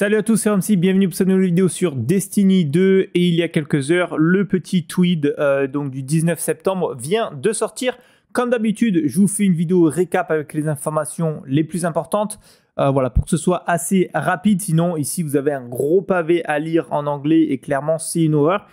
Salut à tous, c'est Ramsi. bienvenue pour cette nouvelle vidéo sur Destiny 2 et il y a quelques heures, le petit tweet euh, donc du 19 septembre vient de sortir. Comme d'habitude, je vous fais une vidéo récap avec les informations les plus importantes. Euh, voilà, pour que ce soit assez rapide, sinon ici vous avez un gros pavé à lire en anglais et clairement c'est une horreur.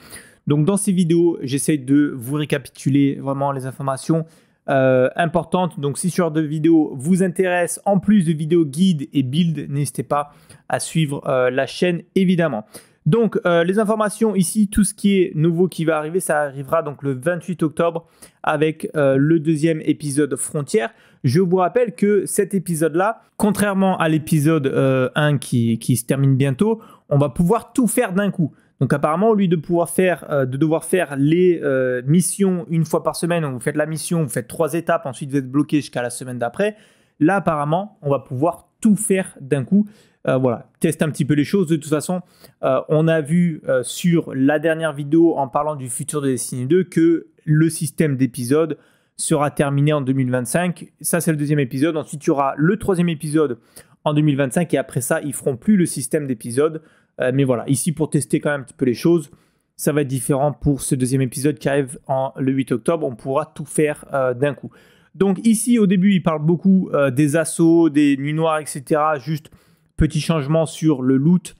Donc dans ces vidéos, j'essaie de vous récapituler vraiment les informations euh, importante. Donc si ce genre de vidéo vous intéresse, en plus de vidéos guide et build, n'hésitez pas à suivre euh, la chaîne évidemment. Donc euh, les informations ici, tout ce qui est nouveau qui va arriver, ça arrivera donc le 28 octobre avec le deuxième épisode frontière Je vous rappelle que cet épisode-là, contrairement à l'épisode 1 qui, qui se termine bientôt, on va pouvoir tout faire d'un coup. Donc apparemment, au lieu de pouvoir faire, euh, de devoir faire les euh, missions une fois par semaine, vous faites la mission, vous faites trois étapes, ensuite vous êtes bloqué jusqu'à la semaine d'après. Là, apparemment, on va pouvoir tout faire d'un coup. Euh, voilà, teste un petit peu les choses. De toute façon, on a vu sur la dernière vidéo en parlant du futur de Destiny 2 que le système d'épisodes sera terminé en 2025. Ça, c'est le deuxième épisode. Ensuite, il y aura le troisième épisode en 2025 et après ça, ils feront plus le système d'épisodes. Euh, mais voilà, ici pour tester quand même un petit peu les choses, ça va être différent pour ce deuxième épisode qui arrive en, le 8 octobre. On pourra tout faire euh, d'un coup. Donc ici, au début, il parle beaucoup euh, des assauts, des nuits noires, etc. Juste petit changement sur le loot.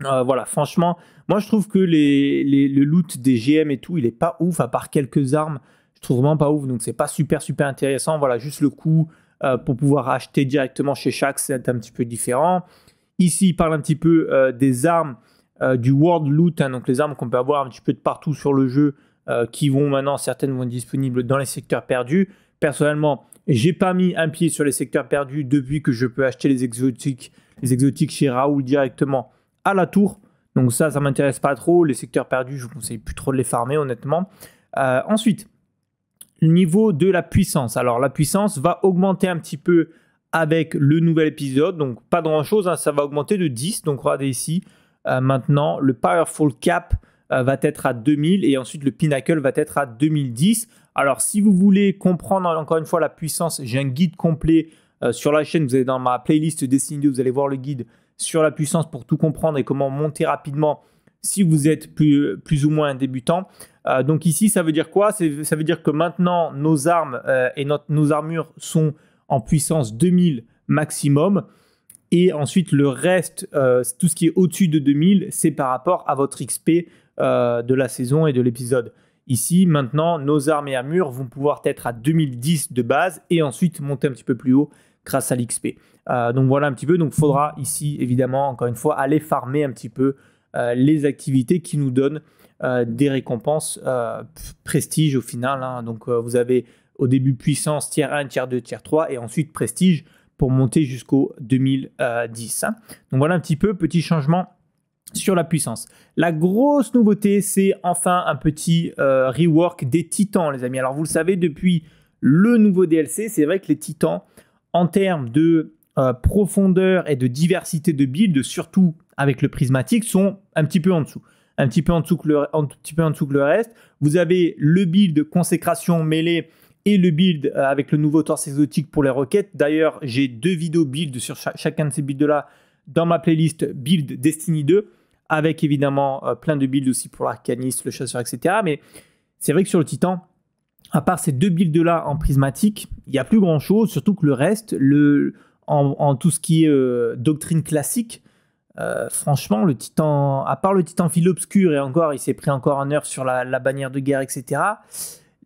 voilà, franchement, moi je trouve que le loot des GM et tout, il est pas ouf, à part quelques armes. Je trouve vraiment pas ouf, donc c'est pas super super intéressant. Voilà, juste le coût pour pouvoir acheter directement chez chaque, c'est un petit peu différent. Ici, il parle un petit peu euh, des armes euh, du World Loot, hein, donc les armes qu'on peut avoir un petit peu de partout sur le jeu, euh, qui vont maintenant, certaines vont être disponibles dans les secteurs perdus. Personnellement, j'ai pas mis un pied sur les secteurs perdus depuis que je peux acheter les exotiques, les exotiques chez Raoul directement à la tour. Donc ça, ça m'intéresse pas trop. Les secteurs perdus, je vous conseille plus trop de les farmer, honnêtement. ensuite, le niveau de la puissance. Alors la puissance va augmenter un petit peu avec le nouvel épisode. Donc, pas grand chose, hein. ça va augmenter de 10. Donc, regardez ici, euh, maintenant, le Powerful Cap euh, va être à 2000 et ensuite le Pinnacle va être à 2010. Alors, si vous voulez comprendre encore une fois la puissance, j'ai un guide complet euh, sur la chaîne. Vous allez dans ma playlist Destiny vous allez voir le guide sur la puissance pour tout comprendre et comment monter rapidement si vous êtes plus, ou moins débutant. donc ici, ça veut dire quoi Ça veut dire que maintenant, nos armes et nos armures sont en puissance 2000 maximum. Et ensuite, le reste, euh, tout ce qui est au-dessus de 2000, c'est par rapport à votre XP euh, de la saison et de l'épisode. Ici, maintenant, nos armes et armures vont pouvoir être à 2010 de base et ensuite monter un petit peu plus haut grâce à l'XP. Euh, donc voilà un petit peu. Donc faudra ici, évidemment, encore une fois, aller farmer un petit peu les activités qui nous donnent des récompenses prestige au final. Hein. Donc vous avez au début puissance, tiers 1, tiers 2, tiers 3, et ensuite prestige pour monter jusqu'au 2010. Hein. Donc voilà un petit peu, petit changement sur la puissance. La grosse nouveauté, c'est enfin un petit euh, rework des titans, les amis. Alors vous le savez, depuis le nouveau DLC, c'est vrai que les titans, en termes de euh, profondeur et de diversité de build, surtout avec le prismatique, sont un petit peu en dessous. Un petit peu en dessous que le, un petit peu en dessous que le reste. Vous avez le build consécration mêlée et le build euh, avec le nouveau torse exotique pour les roquettes. D'ailleurs, j'ai deux vidéos build sur chacun de ces builds-là dans ma playlist build Destiny 2, avec évidemment euh, plein de builds aussi pour l'arcaniste, le chasseur, etc. Mais c'est vrai que sur le titan, à part ces deux builds-là en prismatique, il n'y a plus grand-chose, surtout que le reste, le, en, tout ce qui est euh, doctrine classique, franchement, le titan, à part le titan fil obscur, et encore, il s'est pris encore un heure sur la, la bannière de guerre, etc.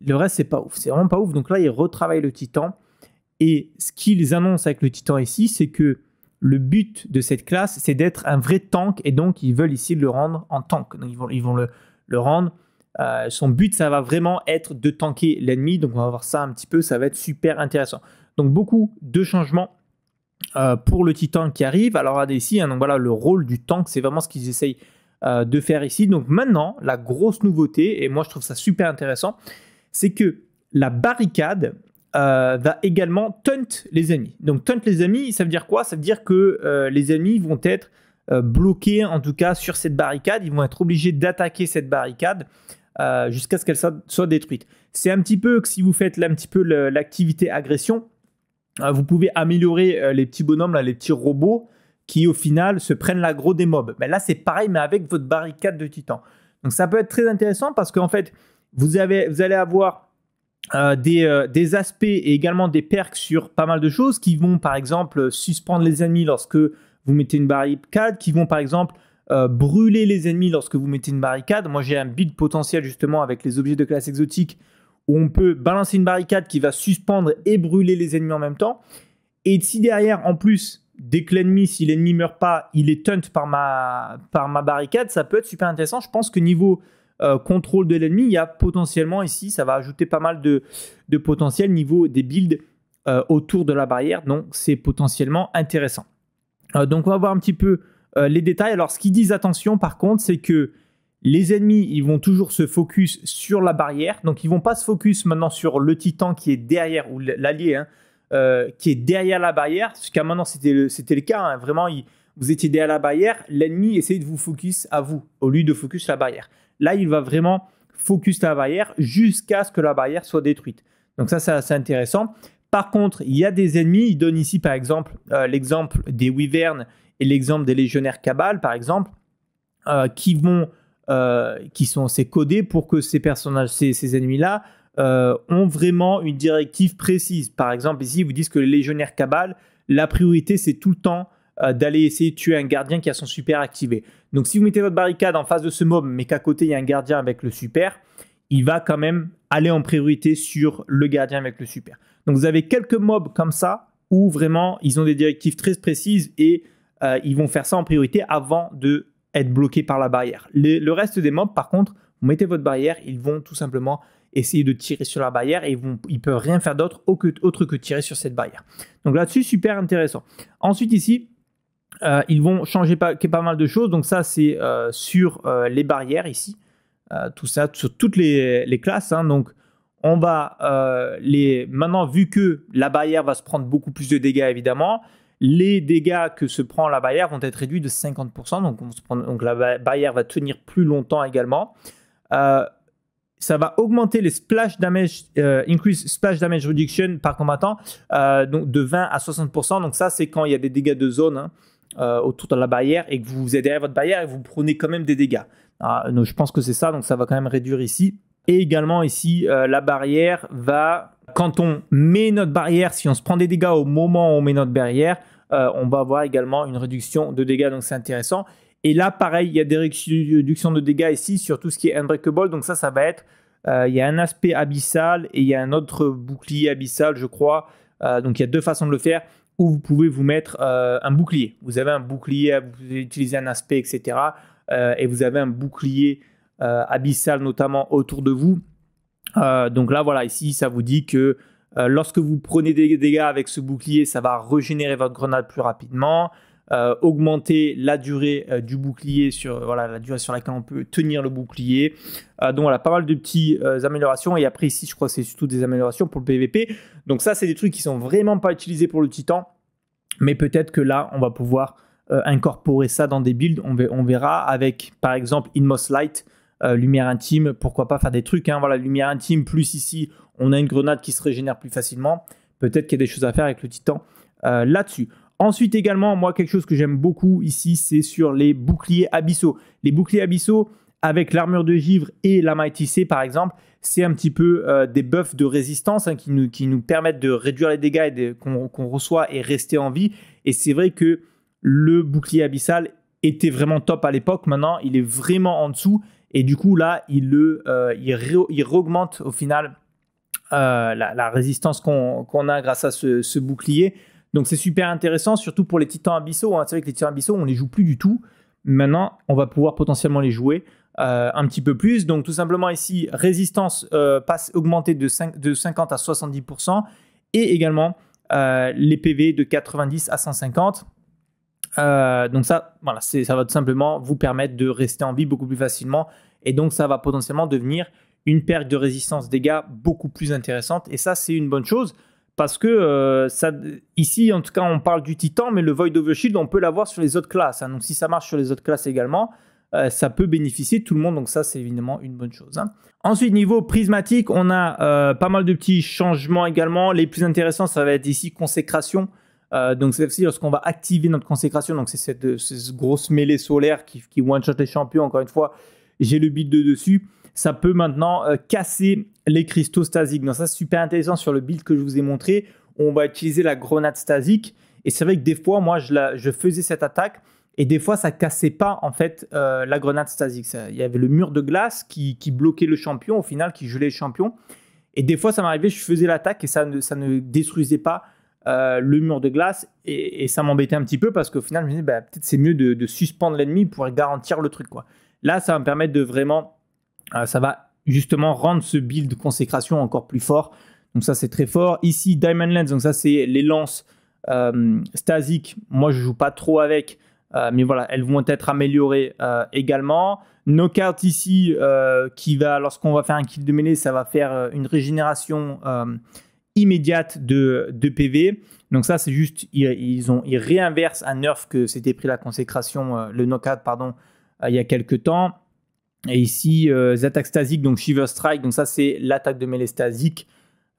Le reste, c'est pas ouf. C'est vraiment pas ouf. Donc là, ils retravaillent le Titan. Et ce qu'ils annoncent avec le Titan ici, c'est que le but de cette classe, c'est d'être un vrai tank. Et donc, ils veulent ici le rendre en tank. Donc, ils vont, le, le rendre. Euh, son but, ça va vraiment être de tanker l'ennemi. Donc, on va voir ça un petit peu. Ça va être super intéressant. Donc, beaucoup de changements euh, pour le Titan qui arrive. Alors, regardez ici. Hein, donc, voilà, le rôle du tank, c'est vraiment ce qu'ils essayent euh, de faire ici. Donc, maintenant, la grosse nouveauté, et moi, je trouve ça super intéressant, c'est que la barricade euh, va également taunt les ennemis. Donc taunt les ennemis, ça veut dire quoi Ça veut dire que euh, les ennemis vont être euh, bloqués, en tout cas sur cette barricade, ils vont être obligés d'attaquer cette barricade jusqu'à ce qu'elle soit, détruite. C'est un petit peu que si vous faites là un petit peu l'activité agression, vous pouvez améliorer les petits bonhommes, les petits robots qui au final se prennent l'aggro des mobs. Mais là c'est pareil mais avec votre barricade de titan. Donc ça peut être très intéressant parce qu'en fait vous, avez, vous allez avoir euh, euh, des, aspects et également des perks sur pas mal de choses qui vont par exemple suspendre les ennemis lorsque vous mettez une barricade, qui vont par exemple euh, brûler les ennemis lorsque vous mettez une barricade. Moi j'ai un build potentiel justement avec les objets de classe exotique où on peut balancer une barricade qui va suspendre et brûler les ennemis en même temps. Et si derrière en plus, dès que l'ennemi, si l'ennemi meurt pas, il est tunt par ma, par ma barricade, ça peut être super intéressant. Je pense que niveau euh, contrôle de l'ennemi, il y a potentiellement ici, ça va ajouter pas mal de, de potentiel niveau des builds euh, autour de la barrière, donc c'est potentiellement intéressant. Euh, donc on va voir un petit peu les détails. Alors ce qu'ils disent attention par contre, c'est que les ennemis, ils vont toujours se focus sur la barrière, donc ils vont pas se focus maintenant sur le titan qui est derrière, ou l'allié, hein, qui est derrière la barrière, qu'à maintenant c'était le, le, cas, hein. vraiment ils vous étiez derrière la barrière, l'ennemi essaie de vous focus à vous, au lieu de focus la barrière. Là, il va vraiment focus la barrière jusqu'à ce que la barrière soit détruite. Donc ça, c'est intéressant. Par contre, il y a des ennemis. Il donne ici, par exemple, euh, l'exemple des wyvernes et l'exemple des légionnaires cabales, par exemple, euh, qui vont, euh, qui sont ces codés pour que ces personnages, ces, ces ennemis-là, ont vraiment une directive précise. Par exemple, ici, ils vous disent que les légionnaires cabales, la priorité, c'est tout le temps euh, d'aller essayer de tuer un gardien qui a son super activé. Donc si vous mettez votre barricade en face de ce mob, mais qu'à côté il y a un gardien avec le super, il va quand même aller en priorité sur le gardien avec le super. Donc vous avez quelques mobs comme ça où vraiment ils ont des directives très précises et euh, ils vont faire ça en priorité avant de être bloqués par la barrière. Le, reste des mobs, par contre, vous mettez votre barrière, ils vont tout simplement essayer de tirer sur la barrière et ils ne peuvent rien faire d'autre autre que tirer sur cette barrière. Donc là-dessus, super intéressant. Ensuite ici, euh, ils vont changer pas, pas, mal de choses. Donc ça, c'est euh, sur euh, les barrières ici. tout ça, sur toutes les, classes. Hein. donc on va les... Maintenant, vu que la barrière va se prendre beaucoup plus de dégâts, évidemment, les dégâts que se prend la barrière vont être réduits de 50%. Donc, la barrière va tenir plus longtemps également. ça va augmenter les splash damage, increase splash damage reduction par combattant donc de 20 à 60%. Donc ça, c'est quand il y a des dégâts de zone. Hein. Euh, autour de la barrière et que vous êtes derrière votre barrière et vous prenez quand même des dégâts. Ah, je pense que c'est ça, donc ça va quand même réduire ici. Et également ici, euh, la barrière va, quand on met notre barrière, si on se prend des dégâts au moment où on met notre barrière, euh, on va avoir également une réduction de dégâts, donc c'est intéressant. Et là, pareil, il y a des réductions de dégâts ici sur tout ce qui est unbreakable, donc ça, ça va être, il y a un aspect abyssal et il y a un autre bouclier abyssal, je crois. donc il y a deux façons de le faire vous pouvez vous mettre euh, un bouclier. Vous avez un bouclier, vous utilisez un aspect, etc. Euh, et vous avez un bouclier euh, abyssal notamment autour de vous. donc là, voilà, ici, ça vous dit que lorsque vous prenez des dégâts avec ce bouclier, ça va régénérer votre grenade plus rapidement. Euh, augmenter la durée euh, du bouclier sur voilà la durée sur laquelle on peut tenir le bouclier. Euh, donc voilà, pas mal de petites améliorations. Et après ici, je crois c'est surtout des améliorations pour le PVP. Donc ça, c'est des trucs qui sont vraiment pas utilisés pour le Titan, mais peut-être que là, on va pouvoir incorporer ça dans des builds. On, on verra avec par exemple Inmost Light. lumière intime, pourquoi pas faire des trucs. Hein, voilà, lumière intime, plus ici, on a une grenade qui se régénère plus facilement. Peut-être qu'il y a des choses à faire avec le titan là-dessus. Ensuite également, moi, quelque chose que j'aime beaucoup ici, c'est sur les boucliers abyssaux. Les boucliers abyssaux avec l'armure de givre et la Mighty C par exemple, c'est un petit peu euh, des buffs de résistance hein, qui, nous, qui, nous, permettent de réduire les dégâts qu'on reçoit et rester en vie. Et c'est vrai que le bouclier abyssal était vraiment top à l'époque. Maintenant, il est vraiment en dessous. Et du coup, là, il, le, euh, il, augmente au final euh, la, résistance qu'on a grâce à ce, bouclier. Donc c'est super intéressant, surtout pour les titans abyssaux. Hein. C'est vrai que les titans abyssaux, on les joue plus du tout. Maintenant, on va pouvoir potentiellement les jouer euh, un petit peu plus. Donc tout simplement ici, résistance euh, passe augmentée de, 50 à 70% et également euh, les PV de 90 à 150. donc ça, voilà, ça va tout simplement vous permettre de rester en vie beaucoup plus facilement et donc ça va potentiellement devenir une perte de résistance dégâts beaucoup plus intéressante et ça c'est une bonne chose parce que euh, ça, ici, en tout cas, on parle du Titan, mais le Void of Shield, on peut l'avoir sur les autres classes. Hein. Donc, si ça marche sur les autres classes également, euh, ça peut bénéficier tout le monde. Donc, ça, c'est évidemment une bonne chose. Hein. Ensuite, niveau prismatique, on a euh, pas mal de petits changements également. Les plus intéressants, ça va être ici consécration. donc, c'est aussi lorsqu'on va activer notre consécration. Donc, c'est cette, grosse mêlée solaire qui, qui one-shot les champions, encore une fois, j'ai le build de dessus, ça peut maintenant euh, casser les cristaux stasiques. Donc ça c'est super intéressant sur le build que je vous ai montré, on va utiliser la grenade stasique et c'est vrai que des fois moi je, faisais cette attaque et des fois ça cassait pas en fait euh, la grenade stasique. il y avait le mur de glace qui, bloquait le champion au final, qui gelait le champion. Et des fois ça m'arrivait, je faisais l'attaque et ça ne, détruisait pas euh, le mur de glace et, ça m'embêtait un petit peu parce qu'au final je me disais bah, peut-être c'est mieux de, de suspendre l'ennemi pour garantir le truc quoi. Là, ça va me permettre de vraiment, euh, ça va justement rendre ce build consécration encore plus fort. Donc ça, c'est très fort. Ici, Diamond Lens, donc ça, c'est les lances euh, Moi, je joue pas trop avec, euh, mais voilà, elles vont être améliorées euh, également. Knockout ici, qui va, lorsqu'on va faire un kill de mêlée, ça va faire une régénération immédiate de, de, PV. Donc ça, c'est juste, ils, ont, ils réinversent un nerf que c'était pris la consécration, le knockout, pardon, euh, il y a quelques temps. Et ici, les euh, attaques donc Shiver Strike, donc ça c'est l'attaque de mêlée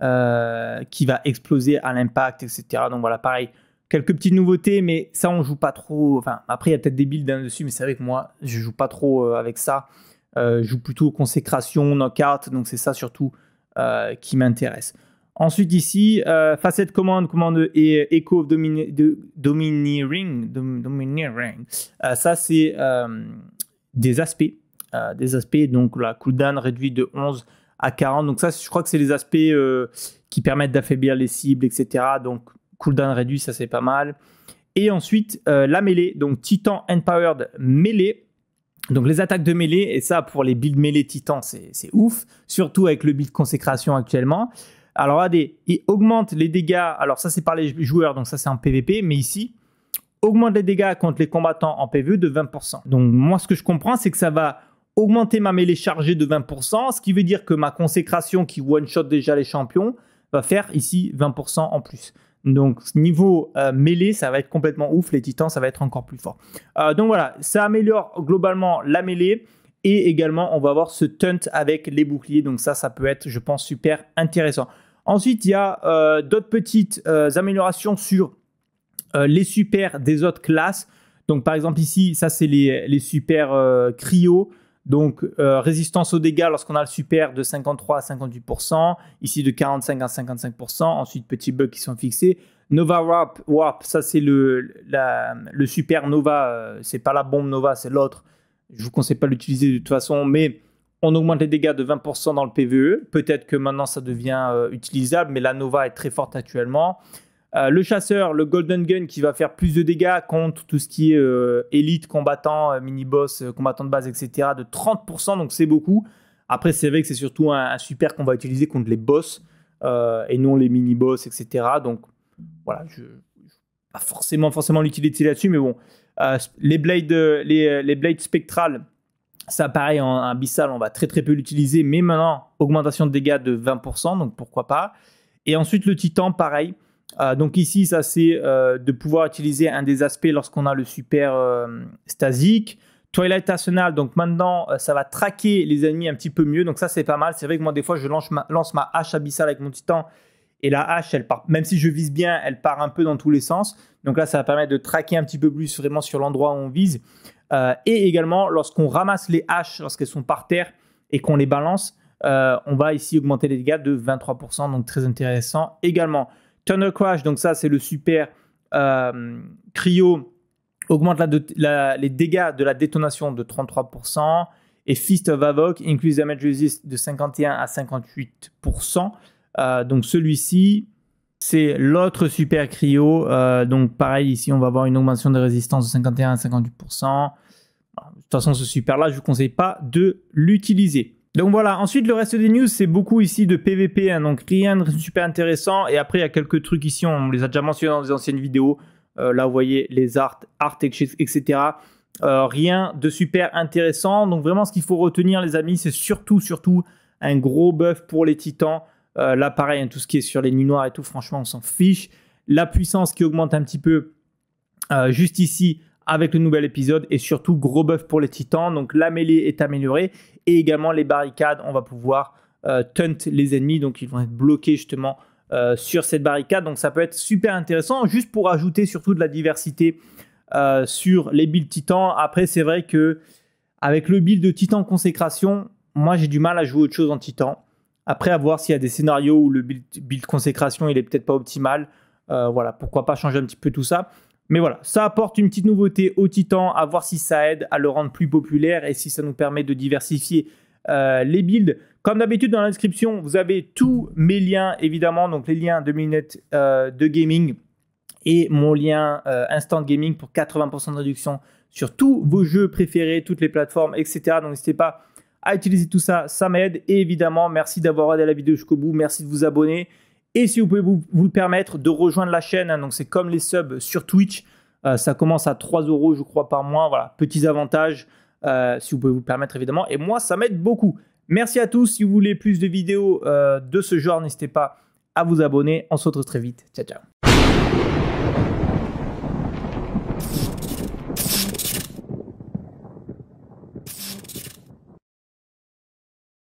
euh, qui va exploser à l'impact, etc. Donc voilà, pareil, quelques petites nouveautés, mais ça on joue pas trop. Enfin, après il y a peut-être des builds hein, dessus, mais c'est vrai que moi je joue pas trop avec ça. je joue plutôt consécration, knock-out, donc c'est ça surtout qui m'intéresse. Ensuite, ici, euh, facette commande, commande et echo of de, domineering. Euh, ça, c'est euh, des aspects. Euh, des aspects, donc la cooldown réduit de 11 à 40. Donc, ça, je crois que c'est les aspects qui permettent d'affaiblir les cibles, etc. Donc, cooldown réduit, ça, c'est pas mal. Et ensuite, la mêlée. Donc, Titan Empowered Mêlée. Donc les attaques de mêlée, et ça pour les builds mêlée titan, c'est ouf, surtout avec le build consécration actuellement. Alors AD, il augmente les dégâts. Alors ça, c'est par les joueurs, donc ça, c'est en PVP. Mais ici, augmente les dégâts contre les combattants en PVE de 20%. Donc moi, ce que je comprends, c'est que ça va augmenter ma mêlée chargée de 20%, ce qui veut dire que ma consécration qui one-shot déjà les champions va faire ici 20% en plus. Donc niveau euh, mêlée, ça va être complètement ouf. Les titans, ça va être encore plus fort. Euh, donc voilà, ça améliore globalement la mêlée. Et également, on va avoir ce tunt avec les boucliers. Donc ça, ça peut être, je pense, super intéressant. Ensuite, il y a euh, d'autres petites euh, améliorations sur euh, les super des autres classes. Donc par exemple ici, ça c'est les, les supers cryo. Donc, résistance aux dégâts lorsqu'on a le super de 53 à 58%, ici de 45 à 55%, ensuite petits bugs qui sont fixés. Nova Warp, ça c'est le, le super Nova, Ce c'est pas la bombe Nova, c'est l'autre. Je vous conseille pas l'utiliser de toute façon, mais on augmente les dégâts de 20% dans le PVE. Peut-être que maintenant ça devient euh, utilisable, mais la Nova est très forte actuellement. Euh, le chasseur, le Golden Gun qui va faire plus de dégâts contre tout ce qui est euh, élite, combattant, mini-boss, combattant de base, etc. de 30%, donc c'est beaucoup. Après, c'est vrai que c'est surtout un, super qu'on va utiliser contre les boss et non les mini-boss, etc. Donc voilà, je, pas forcément, forcément l'utilité là-dessus, mais bon. les, blades, les, les blades spectrales ça, pareil, en, abyssal on va très très peu l'utiliser, mais maintenant, augmentation de dégâts de 20%, donc pourquoi pas. Et ensuite, le Titan, pareil. Euh, donc ici, ça c'est euh, de pouvoir utiliser un des aspects lorsqu'on a le super euh, stasique. Twilight Arsenal, donc maintenant, ça va traquer les ennemis un petit peu mieux. Donc ça, c'est pas mal. C'est vrai que moi, des fois, je lance ma, lance ma hache abyssale avec mon Titan. Et la hache, elle part, même si je vise bien, elle part un peu dans tous les sens. Donc là, ça va permettre de traquer un petit peu plus vraiment sur l'endroit où on vise. Euh, et également, lorsqu'on ramasse les haches, lorsqu'elles sont par terre et qu'on les balance, euh, on va ici augmenter les dégâts de 23%, donc très intéressant également. Thunder Crash, donc ça c'est le super euh, Cryo, augmente la les dégâts de la détonation de 33%, et Fist of Avoc, increase damage resist de 51 à 58%. donc celui-ci, c'est l'autre super cryo. Euh, donc pareil, ici on va avoir une augmentation de résistance de 51 à 58%. De toute façon, ce super là, je ne vous conseille pas de l'utiliser. Donc voilà, ensuite le reste des news, c'est beaucoup ici de PVP, hein. donc rien de super intéressant. Et après, il y a quelques trucs ici, on les a déjà mentionnés dans des anciennes vidéos. Euh, là, vous voyez les arts, art, etc. Euh, rien de super intéressant. Donc vraiment, ce qu'il faut retenir, les amis, c'est surtout, surtout un gros buff pour les titans. Euh, l'appareil, là, hein, tout ce qui est sur les nuits noires et tout, franchement, on s'en fiche. La puissance qui augmente un petit peu euh, juste ici avec le nouvel épisode et surtout gros buff pour les titans. Donc la mêlée est améliorée et également les barricades, on va pouvoir euh, tunt les ennemis. Donc ils vont être bloqués justement euh, sur cette barricade. Donc ça peut être super intéressant juste pour ajouter surtout de la diversité sur les builds titans. Après, c'est vrai que avec le build de titan consécration, moi j'ai du mal à jouer autre chose en titan. Après, à voir s'il y a des scénarios où le build, consécration, il est peut-être pas optimal. Euh, voilà, pourquoi pas changer un petit peu tout ça. Mais voilà, ça apporte une petite nouveauté au Titan, à voir si ça aide à le rendre plus populaire et si ça nous permet de diversifier euh, les builds. Comme d'habitude, dans la description, vous avez tous mes liens, évidemment, donc les liens de minutes euh, de gaming et mon lien Instant Gaming pour 80% de réduction sur tous vos jeux préférés, toutes les plateformes, etc. Donc n'hésitez pas à utiliser tout ça, ça m'aide. Et évidemment, merci d'avoir regardé la vidéo jusqu'au bout, merci de vous abonner. Et si vous pouvez vous, le permettre, de rejoindre la chaîne, hein, donc c'est comme les subs sur Twitch, euh, ça commence à 3 euros, je crois, par mois. Voilà, petits avantages, euh, si vous pouvez vous le permettre, évidemment. Et moi, ça m'aide beaucoup. Merci à tous. Si vous voulez plus de vidéos euh, de ce genre, n'hésitez pas à vous abonner. On se retrouve très vite. Ciao, ciao.